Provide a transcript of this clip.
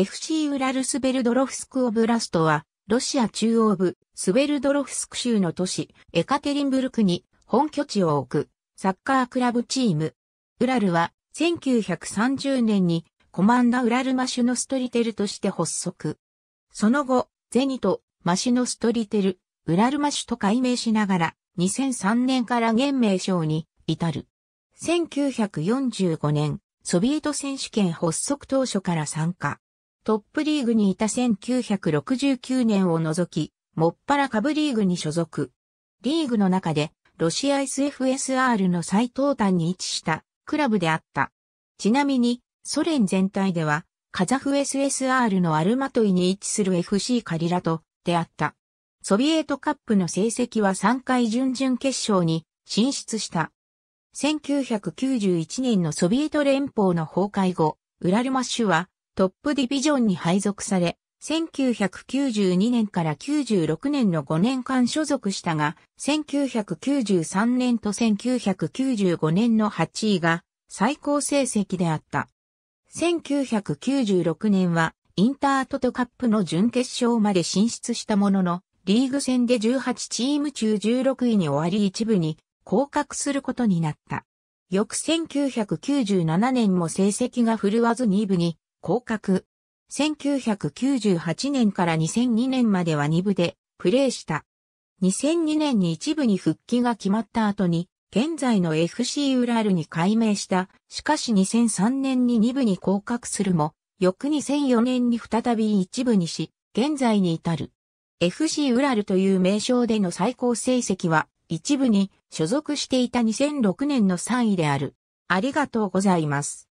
FC ウラルスベルドロフスクオブラストは、ロシア中央部、スベルドロフスク州の都市、エカテリンブルクに本拠地を置く、サッカークラブチーム。ウラルは、1930年に、コマンダ・ウラル・マシュノストリテルとして発足。その後、ゼニと、マシュノストリテル、ウラルマシュと改名しながら、2003年から現名称に至る。1945年、ソビエト選手権発足当初から参加。トップリーグにいた1969年を除き、もっぱら下部リーグに所属。リーグの中で、ロシア SFSR の最東端に位置したクラブであった。ちなみに、ソ連全体では、カザフ SSR のアルマトイに位置する FC カリラと出会った。ソビエトカップの成績は3回準々決勝に進出した。1991年のソビエト連邦の崩壊後、ウラルマッシュはトップディビジョンに配属され、1992年から96年の5年間所属したが、1993年と1995年の8位が最高成績であった。1996年はインタートトカップの準決勝まで進出したものの、リーグ戦で18チーム中16位に終わり一部に降格することになった。翌1997年も成績が振るわず2部に降格。1998年から2002年までは2部でプレーした。2002年に一部に復帰が決まった後に、現在の FC ウラルに改名した。しかし2003年に2部に降格するも、翌2004年に再び一部にし、現在に至る。FC ウラルという名称での最高成績は、一部に所属していた2006年の3位である。ありがとうございます。